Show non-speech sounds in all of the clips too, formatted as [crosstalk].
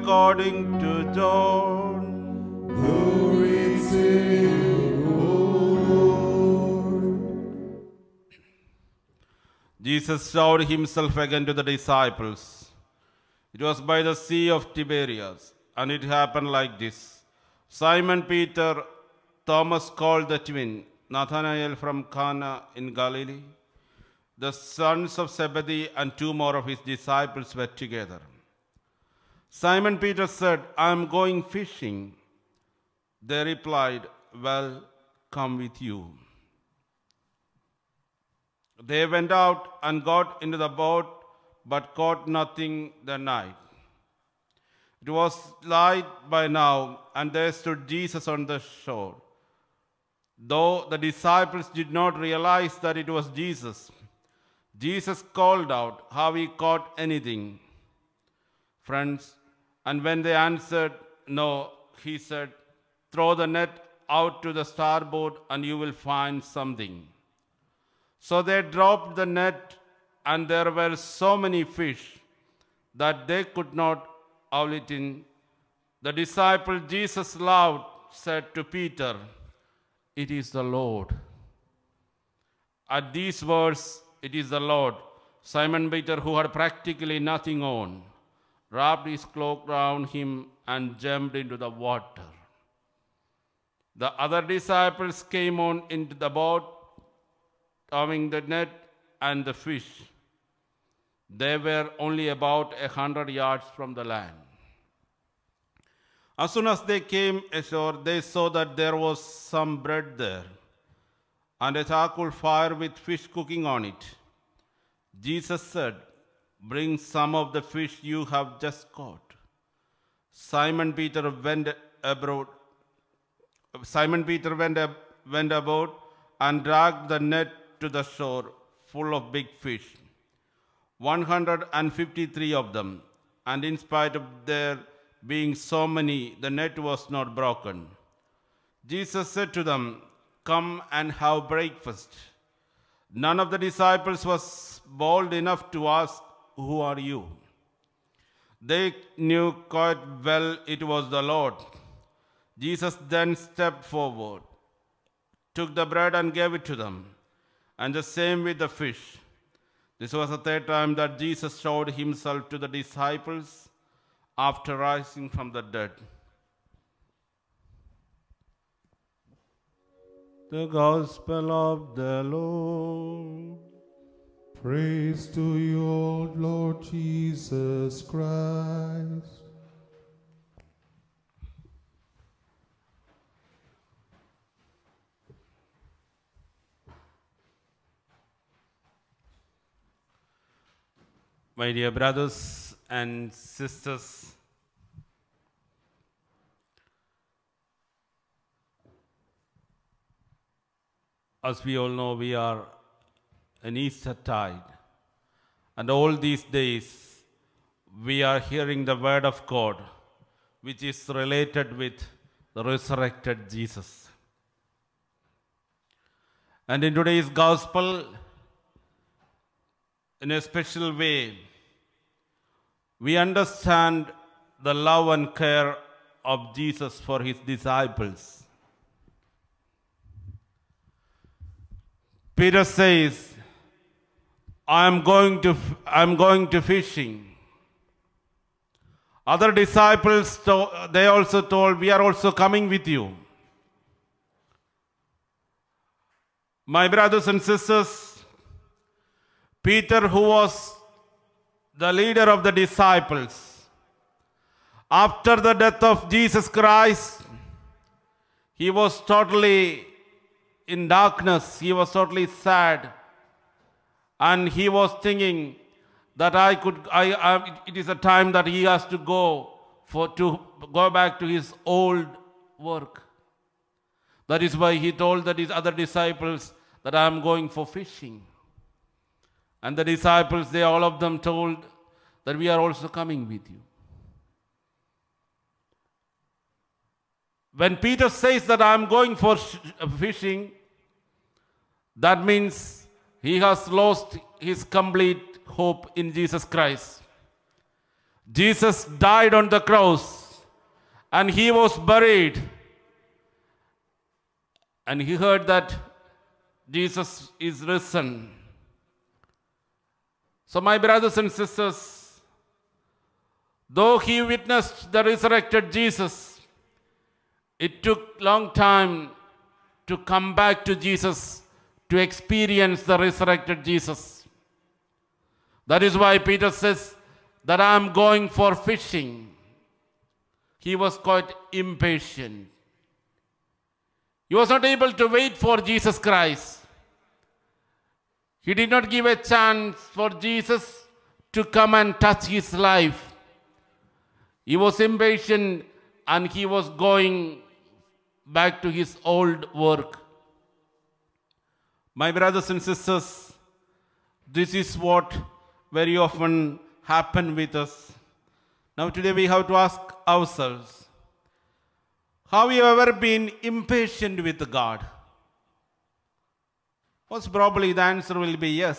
according to John. Glory to you, Lord. Jesus showed himself again to the disciples. It was by the Sea of Tiberias, and it happened like this. Simon Peter, Thomas called the twin, Nathanael from Cana in Galilee, the sons of Zebedee and two more of his disciples were together. Simon Peter said, I am going fishing. They replied, Well, come with you. They went out and got into the boat, but caught nothing that night. It was light by now, and there stood Jesus on the shore. Though the disciples did not realize that it was Jesus, Jesus called out, Have we caught anything? Friends, and when they answered, No, he said, Throw the net out to the starboard and you will find something. So they dropped the net, and there were so many fish that they could not haul it in. The disciple Jesus loved said to Peter, It is the Lord. At these words, it is the Lord. Simon Peter, who had practically nothing on, wrapped his cloak round him, and jumped into the water. The other disciples came on into the boat, towing the net and the fish. They were only about a hundred yards from the land. As soon as they came ashore, they saw that there was some bread there and a charcoal fire with fish cooking on it. Jesus said, Bring some of the fish you have just caught. Simon Peter went abroad. Simon Peter went, ab went about and dragged the net to the shore full of big fish, 153 of them. And in spite of there being so many, the net was not broken. Jesus said to them, Come and have breakfast. None of the disciples was bold enough to ask who are you? They knew quite well it was the Lord. Jesus then stepped forward, took the bread and gave it to them, and the same with the fish. This was the third time that Jesus showed himself to the disciples after rising from the dead. The Gospel of the Lord. Praise to you, Lord Jesus Christ. My dear brothers and sisters, as we all know, we are an Easter tide, And all these days, we are hearing the word of God, which is related with the resurrected Jesus. And in today's gospel, in a special way, we understand the love and care of Jesus for his disciples. Peter says, I'm going to, I'm going to fishing. Other disciples, they also told, we are also coming with you. My brothers and sisters, Peter, who was the leader of the disciples, after the death of Jesus Christ, he was totally in darkness. He was totally sad. And he was thinking that I could, I, I, it is a time that he has to go for, to go back to his old work. That is why he told that his other disciples that I am going for fishing. And the disciples, they all of them told that we are also coming with you. When Peter says that I'm going for fishing, that means he has lost his complete hope in Jesus Christ. Jesus died on the cross and he was buried. And he heard that Jesus is risen. So, my brothers and sisters, though he witnessed the resurrected Jesus, it took long time to come back to Jesus to experience the resurrected Jesus. That is why Peter says that I am going for fishing. He was quite impatient. He was not able to wait for Jesus Christ. He did not give a chance for Jesus to come and touch his life. He was impatient and he was going back to his old work. My brothers and sisters, this is what very often happen with us. Now today we have to ask ourselves, have you ever been impatient with God? Most probably the answer will be yes.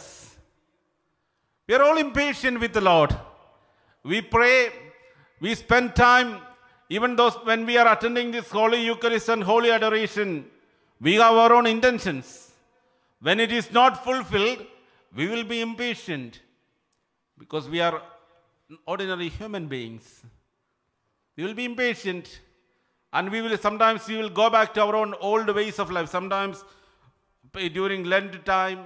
We are all impatient with the Lord. We pray, we spend time, even though when we are attending this Holy Eucharist and Holy Adoration, we have our own intentions when it is not fulfilled, we will be impatient because we are ordinary human beings. We will be impatient and we will sometimes we will go back to our own old ways of life. Sometimes eh, during Lent time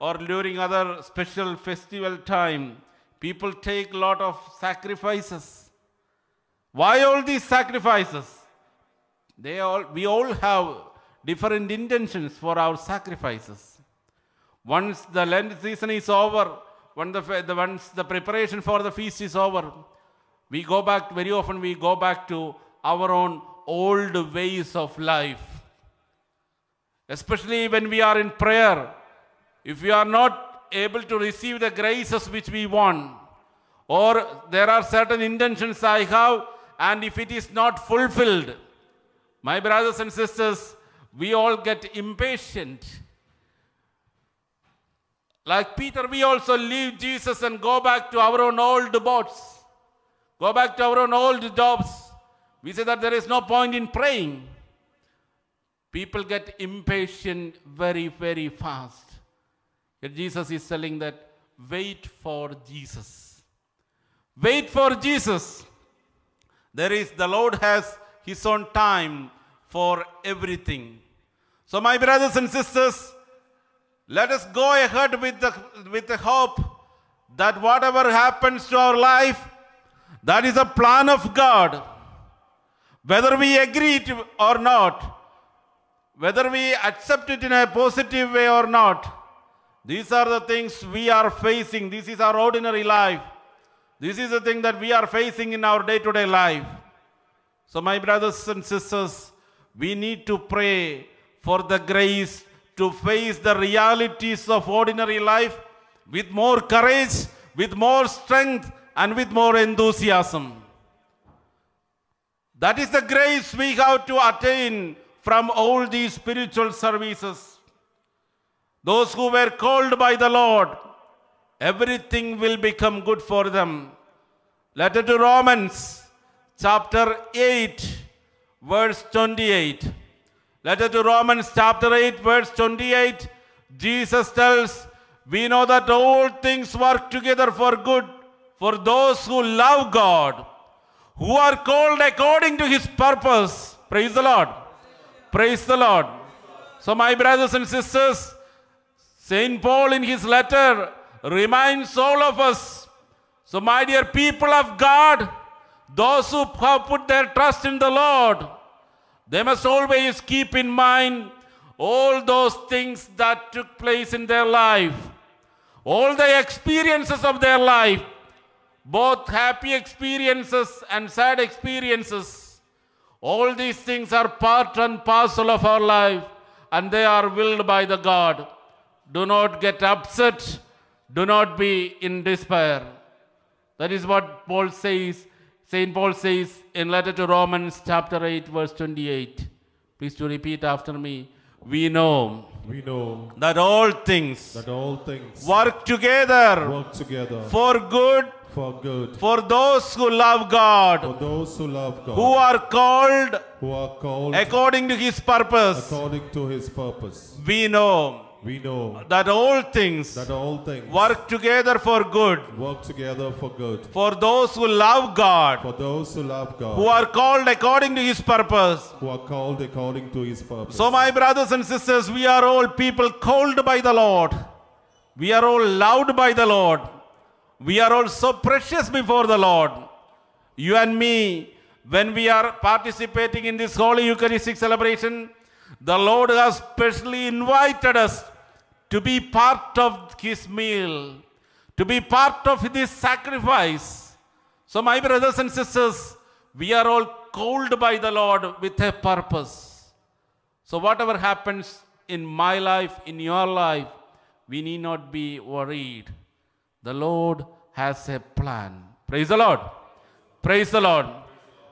or during other special festival time, people take lot of sacrifices. Why all these sacrifices? They all, we all have different intentions for our sacrifices. Once the Lent season is over, when the, the, once the preparation for the feast is over, we go back, very often we go back to our own old ways of life. Especially when we are in prayer, if we are not able to receive the graces which we want, or there are certain intentions I have, and if it is not fulfilled, my brothers and sisters, we all get impatient like Peter, we also leave Jesus and go back to our own old boats, go back to our own old jobs. We say that there is no point in praying. People get impatient very, very fast. Yet Jesus is telling that wait for Jesus. Wait for Jesus. There is, the Lord has His own time for everything. So, my brothers and sisters, let us go ahead with the, with the hope that whatever happens to our life, that is a plan of God. Whether we agree to or not, whether we accept it in a positive way or not, these are the things we are facing. This is our ordinary life. This is the thing that we are facing in our day to day life. So, my brothers and sisters, we need to pray for the grace to face the realities of ordinary life with more courage, with more strength, and with more enthusiasm. That is the grace we have to attain from all these spiritual services. Those who were called by the Lord, everything will become good for them. Letter to Romans, chapter 8, verse 28. Letter to Romans chapter 8 verse 28, Jesus tells, we know that all things work together for good for those who love God, who are called according to his purpose. Praise the Lord. Praise the Lord. So my brothers and sisters, St. Paul in his letter reminds all of us. So my dear people of God, those who have put their trust in the Lord, they must always keep in mind all those things that took place in their life, all the experiences of their life, both happy experiences and sad experiences. All these things are part and parcel of our life and they are willed by the God. Do not get upset. Do not be in despair. That is what Paul says St. Paul says in letter to Romans chapter 8 verse 28. Please to repeat after me. We know. We know that all things that all things work together work together for good for good for those who love God for those who love God who are called who are called according to his purpose according to his purpose we know we know that all things, that all things work together for good. Work together for good. For those who love God. For those who love God. Who are called according to his purpose. Who are called according to his purpose. So my brothers and sisters, we are all people called by the Lord. We are all loved by the Lord. We are all so precious before the Lord. You and me, when we are participating in this holy Eucharistic celebration, the Lord has specially invited us to be part of His meal, to be part of His sacrifice. So, my brothers and sisters, we are all called by the Lord with a purpose. So, whatever happens in my life, in your life, we need not be worried. The Lord has a plan. Praise the Lord. Praise the Lord.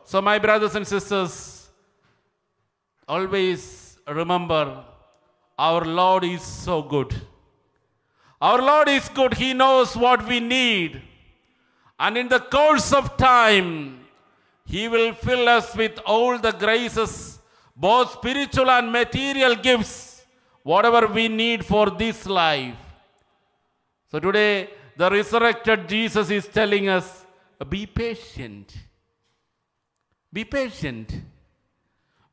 So, my brothers and sisters, always remember our Lord is so good. Our Lord is good. He knows what we need. And in the course of time, He will fill us with all the graces, both spiritual and material gifts, whatever we need for this life. So today, the resurrected Jesus is telling us be patient. Be patient.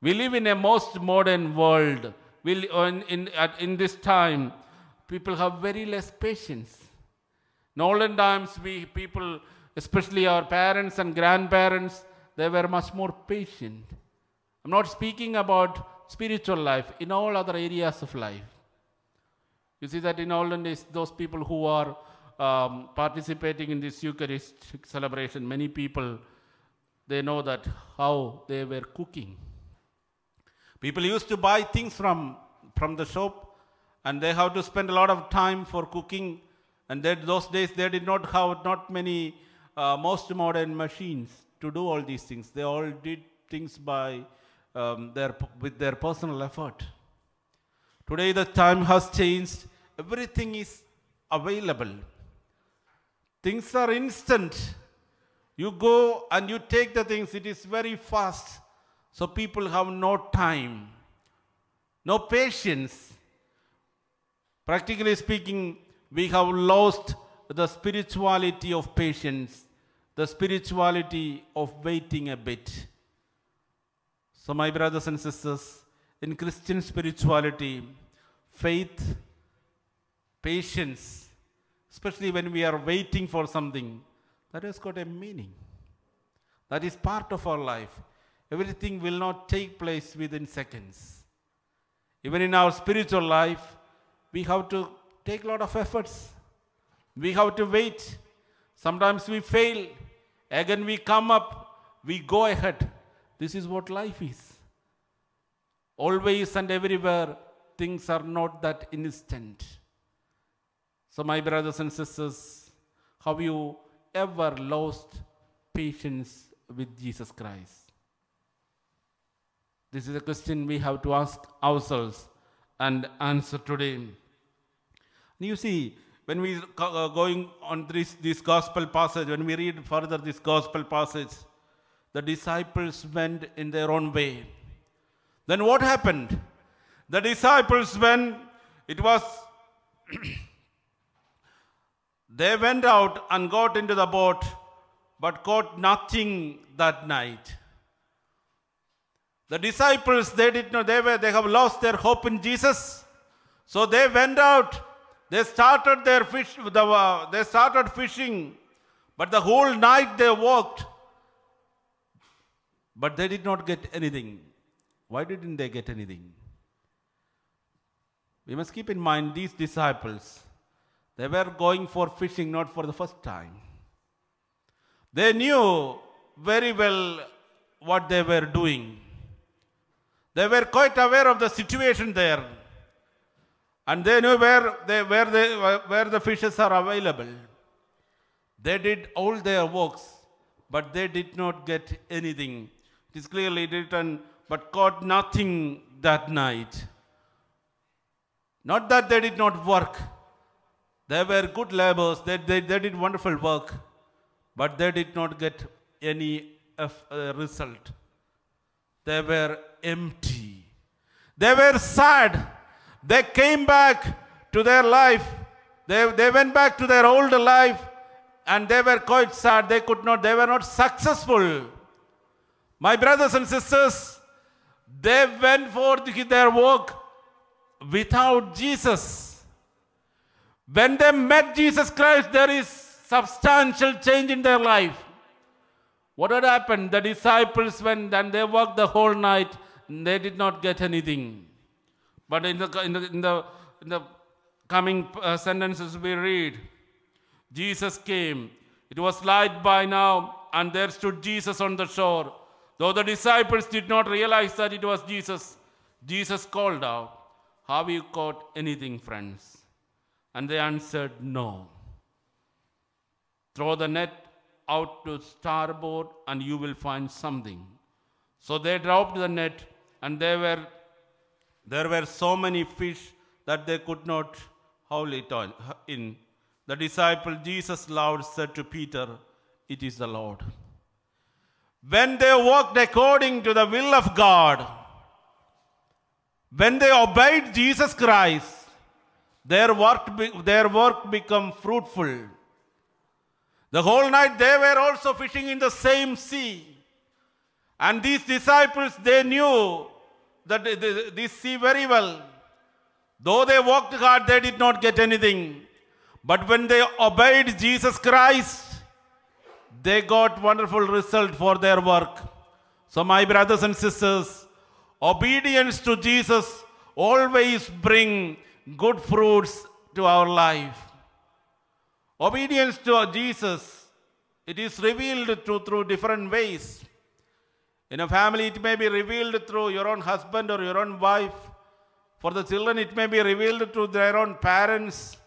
We live in a most modern world. We, in, in, at, in this time, people have very less patience. In olden times, we people, especially our parents and grandparents, they were much more patient. I'm not speaking about spiritual life, in all other areas of life. You see that in olden days, those people who are um, participating in this Eucharistic celebration, many people, they know that how they were cooking People used to buy things from, from the shop and they have to spend a lot of time for cooking. And those days they did not have not many uh, most modern machines to do all these things. They all did things by um, their, with their personal effort. Today the time has changed. Everything is available. Things are instant. You go and you take the things. It is very fast. So people have no time, no patience. Practically speaking, we have lost the spirituality of patience, the spirituality of waiting a bit. So, my brothers and sisters, in Christian spirituality, faith, patience, especially when we are waiting for something, that has got a meaning. That is part of our life everything will not take place within seconds. Even in our spiritual life, we have to take a lot of efforts. We have to wait. Sometimes we fail. Again, we come up. We go ahead. This is what life is. Always and everywhere, things are not that instant. So, my brothers and sisters, have you ever lost patience with Jesus Christ? This is a question we have to ask ourselves and answer today. You see, when we are uh, going on this, this gospel passage, when we read further this gospel passage, the disciples went in their own way. Then what happened? The disciples, when it was, [clears throat] they went out and got into the boat, but caught nothing that night. The disciples, they did not, they were, they have lost their hope in Jesus. So they went out, they started their fish, uh, they started fishing, but the whole night they walked. But they did not get anything. Why didn't they get anything? We must keep in mind these disciples, they were going for fishing not for the first time. They knew very well what they were doing. They were quite aware of the situation there. And they knew where, they, where, they, where the fishes are available. They did all their works, but they did not get anything. It is clearly written, but caught nothing that night. Not that they did not work. They were good laborers. They, they, they did wonderful work. But they did not get any uh, uh, result. They were empty. They were sad. They came back to their life. They, they went back to their old life and they were quite sad. They could not, they were not successful. My brothers and sisters, they went forth to their work without Jesus. When they met Jesus Christ, there is substantial change in their life. What had happened? The disciples went and they worked the whole night they did not get anything. But in the, in the, in the, in the coming uh, sentences we read, Jesus came. It was light by now, and there stood Jesus on the shore. Though the disciples did not realize that it was Jesus, Jesus called out, Have you caught anything, friends? And they answered, No. Throw the net out to starboard, and you will find something. So they dropped the net and there were there were so many fish that they could not haul it on, in. The disciple Jesus loved said to Peter, It is the Lord. When they walked according to the will of God, when they obeyed Jesus Christ, their work, be, their work become fruitful. The whole night they were also fishing in the same sea. And these disciples, they knew that they, they see very well. Though they worked hard, they did not get anything. But when they obeyed Jesus Christ, they got wonderful result for their work. So my brothers and sisters, obedience to Jesus always bring good fruits to our life. Obedience to Jesus, it is revealed to, through different ways. In a family, it may be revealed through your own husband or your own wife. For the children, it may be revealed to their own parents.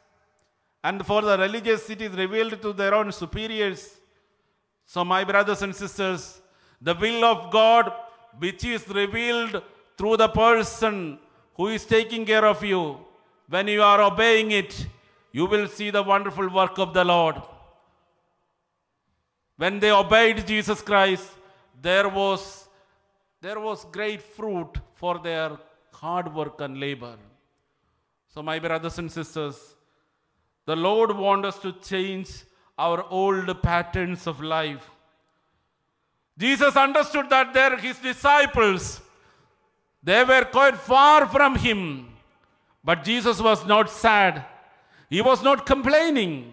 And for the religious, it is revealed to their own superiors. So, my brothers and sisters, the will of God, which is revealed through the person who is taking care of you, when you are obeying it, you will see the wonderful work of the Lord. When they obeyed Jesus Christ, there was, there was great fruit for their hard work and labor. So, my brothers and sisters, the Lord wants us to change our old patterns of life. Jesus understood that there his disciples they were quite far from him. But Jesus was not sad. He was not complaining.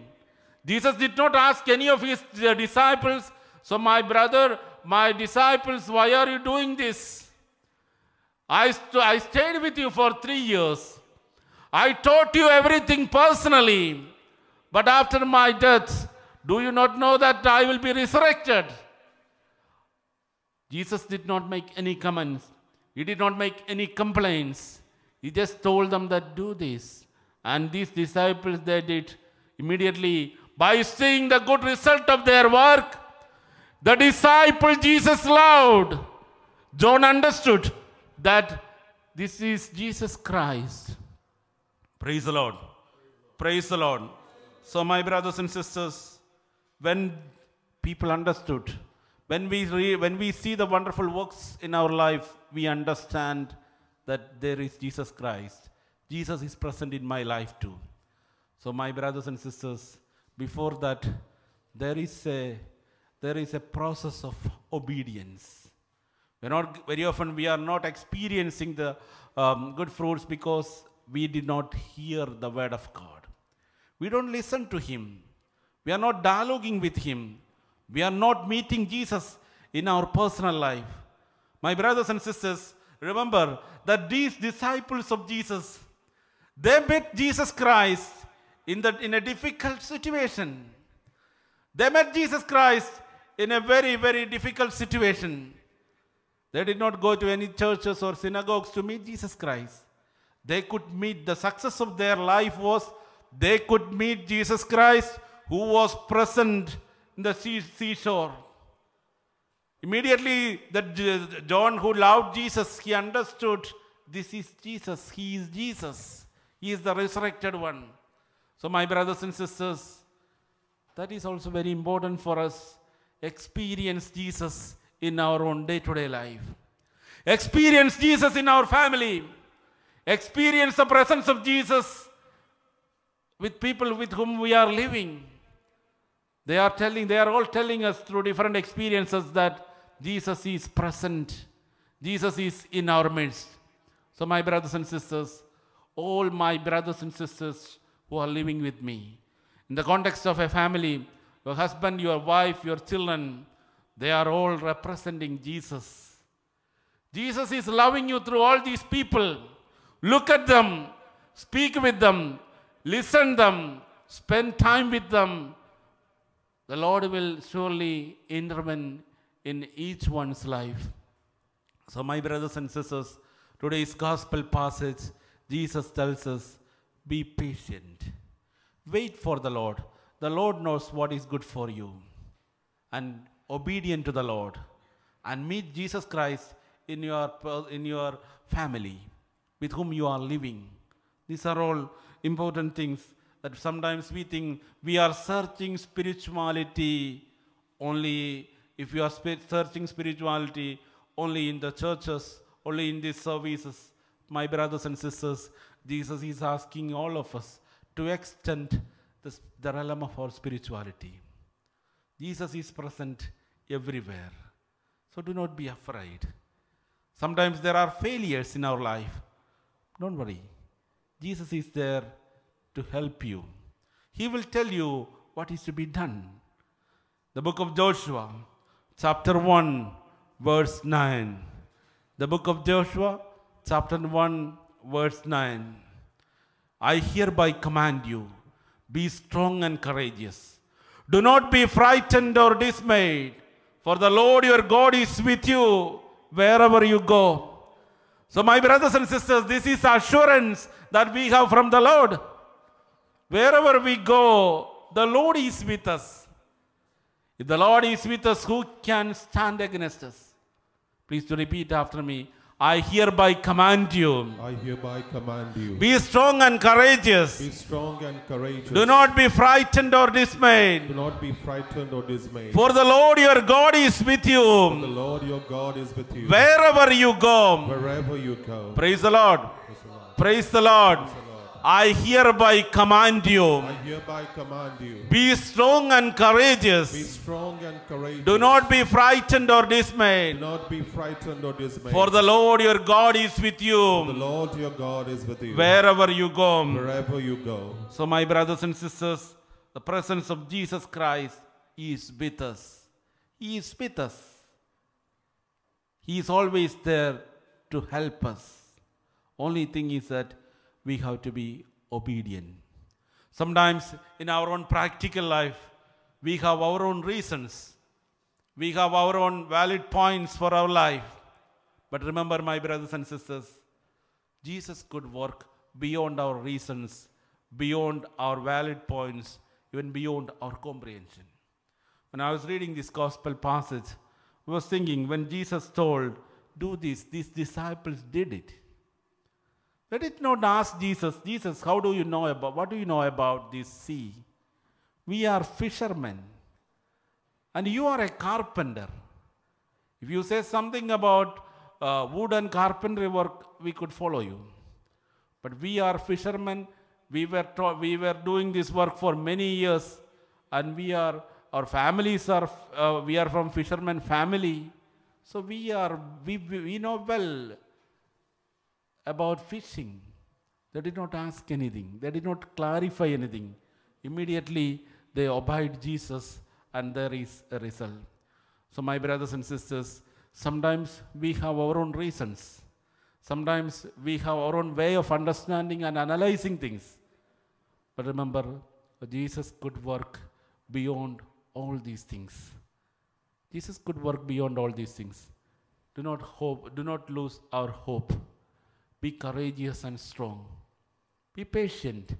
Jesus did not ask any of his disciples, so my brother, my disciples, why are you doing this? I, st I stayed with you for three years. I taught you everything personally. But after my death, do you not know that I will be resurrected? Jesus did not make any comments. He did not make any complaints. He just told them that do this. And these disciples, they did immediately by seeing the good result of their work, the disciple Jesus loved. John understood that this is Jesus Christ. Praise the Lord. Praise the Lord. So, my brothers and sisters, when people understood, when we, re- when we see the wonderful works in our life, we understand that there is Jesus Christ. Jesus is present in my life too. So, my brothers and sisters, before that, there is a there is a process of obedience. We're not, very often we are not experiencing the um, good fruits because we did not hear the word of God. We don't listen to Him. We are not dialoguing with Him. We are not meeting Jesus in our personal life. My brothers and sisters, remember that these disciples of Jesus, they met Jesus Christ in, the, in a difficult situation. They met Jesus Christ in a very, very difficult situation. They did not go to any churches or synagogues to meet Jesus Christ. They could meet, the success of their life was they could meet Jesus Christ who was present in the seashore. Immediately, the John who loved Jesus, he understood this is Jesus. He is Jesus. He is the resurrected one. So my brothers and sisters, that is also very important for us experience Jesus in our own day to day life. Experience Jesus in our family. Experience the presence of Jesus with people with whom we are living. They are telling, they are all telling us through different experiences that Jesus is present. Jesus is in our midst. So, my brothers and sisters, all my brothers and sisters who are living with me, in the context of a family, your husband, your wife, your children, they are all representing Jesus. Jesus is loving you through all these people. Look at them, speak with them, listen them, spend time with them. The Lord will surely intervene in each one's life. So, my brothers and sisters, today's gospel passage, Jesus tells us, be patient. Wait for the Lord. The Lord knows what is good for you. And obedient to the Lord. And meet Jesus Christ in your, in your family with whom you are living. These are all important things that sometimes we think we are searching spirituality only if you are searching spirituality only in the churches, only in these services. My brothers and sisters, Jesus is asking all of us to extend the, the realm of our spirituality. Jesus is present everywhere. So do not be afraid. Sometimes there are failures in our life. Don't worry. Jesus is there to help you. He will tell you what is to be done. The book of Joshua, chapter 1, verse 9. The book of Joshua, chapter 1, verse 9. I hereby command you be strong and courageous. Do not be frightened or dismayed, for the Lord your God is with you wherever you go. So, my brothers and sisters, this is assurance that we have from the Lord. Wherever we go, the Lord is with us. If the Lord is with us, who can stand against us? Please do repeat after me. I hereby command you. I hereby command you. Be strong and courageous. Be strong and courageous. Do not be frightened or dismayed. Do not be frightened or dismayed. For the Lord your God is with you. For the Lord your God is with you. Wherever you go. Wherever you go. Praise the Lord. Praise the Lord. Praise the Lord. I hereby command you. I hereby command you. Be strong and courageous. Be strong and courageous. Do not be frightened or dismayed. Do not be frightened or dismayed. For the Lord your God is with you. For the Lord your God is with you. Wherever you go. Wherever you go. So my brothers and sisters, the presence of Jesus Christ is with us. He is with us. He is always there to help us. Only thing is that we have to be obedient. Sometimes in our own practical life, we have our own reasons. We have our own valid points for our life. But remember, my brothers and sisters, Jesus could work beyond our reasons, beyond our valid points, even beyond our comprehension. When I was reading this gospel passage, I was thinking when Jesus told, Do this, these disciples did it. Let it not ask Jesus, Jesus, how do you know about, what do you know about this sea? We are fishermen. And you are a carpenter. If you say something about uh, wood and carpentry work, we could follow you. But we are fishermen. We were, taught, we were doing this work for many years. And we are, our families are, uh, we are from fishermen family. So we are, we, we know well about fishing. They did not ask anything, they did not clarify anything. Immediately, they obeyed Jesus, and there is a result. So, my brothers and sisters, sometimes we have our own reasons. Sometimes we have our own way of understanding and analyzing things. But remember, Jesus could work beyond all these things. Jesus could work beyond all these things. Do not hope, do not lose our hope. Be courageous and strong. Be patient.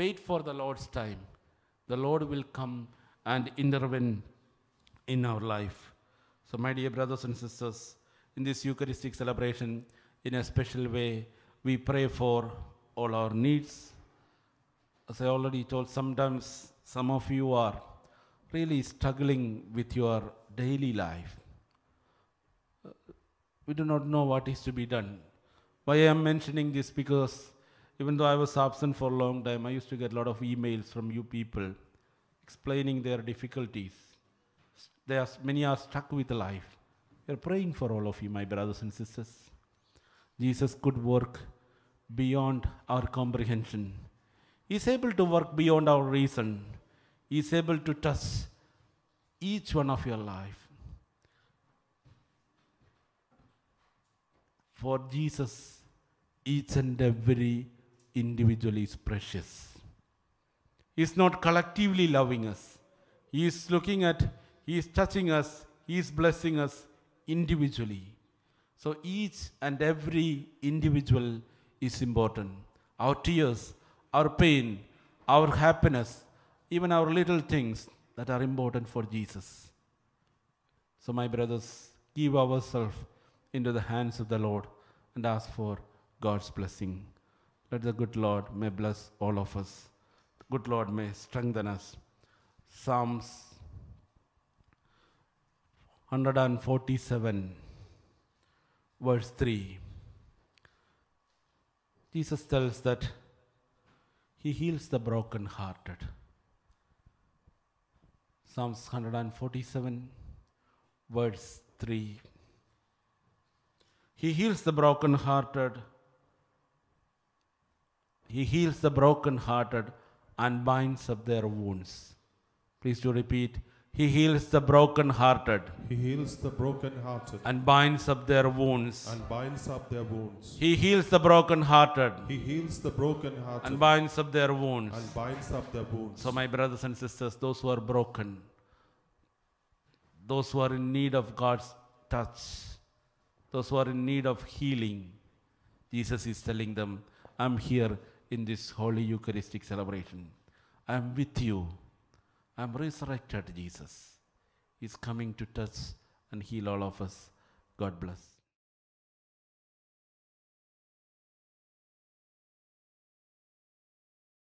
Wait for the Lord's time. The Lord will come and intervene in our life. So, my dear brothers and sisters, in this Eucharistic celebration, in a special way, we pray for all our needs. As I already told, sometimes some of you are really struggling with your daily life. We do not know what is to be done. Why I am mentioning this because even though I was absent for a long time, I used to get a lot of emails from you people explaining their difficulties. They are, many are stuck with life. We are praying for all of you, my brothers and sisters. Jesus could work beyond our comprehension. He is able to work beyond our reason. He is able to touch each one of your life. For Jesus each and every individual is precious. He is not collectively loving us. He is looking at, He is touching us, He is blessing us individually. So each and every individual is important. Our tears, our pain, our happiness, even our little things that are important for Jesus. So, my brothers, give ourselves into the hands of the Lord and ask for God's blessing. Let the good Lord may bless all of us. The good Lord may strengthen us. Psalms 147, verse 3. Jesus tells that he heals the brokenhearted. Psalms 147, verse 3. He heals the brokenhearted he heals the brokenhearted and binds up their wounds. Please do repeat. He heals the brokenhearted. He heals the brokenhearted. And binds up their wounds. And binds up their wounds. He heals the brokenhearted. He heals the brokenhearted. And binds up their wounds. And binds up their wounds. So my brothers and sisters, those who are broken, those who are in need of God's touch, those who are in need of healing, Jesus is telling them, I'm here in this holy Eucharistic celebration. I am with you. I am resurrected Jesus. is coming to touch and heal all of us. God bless.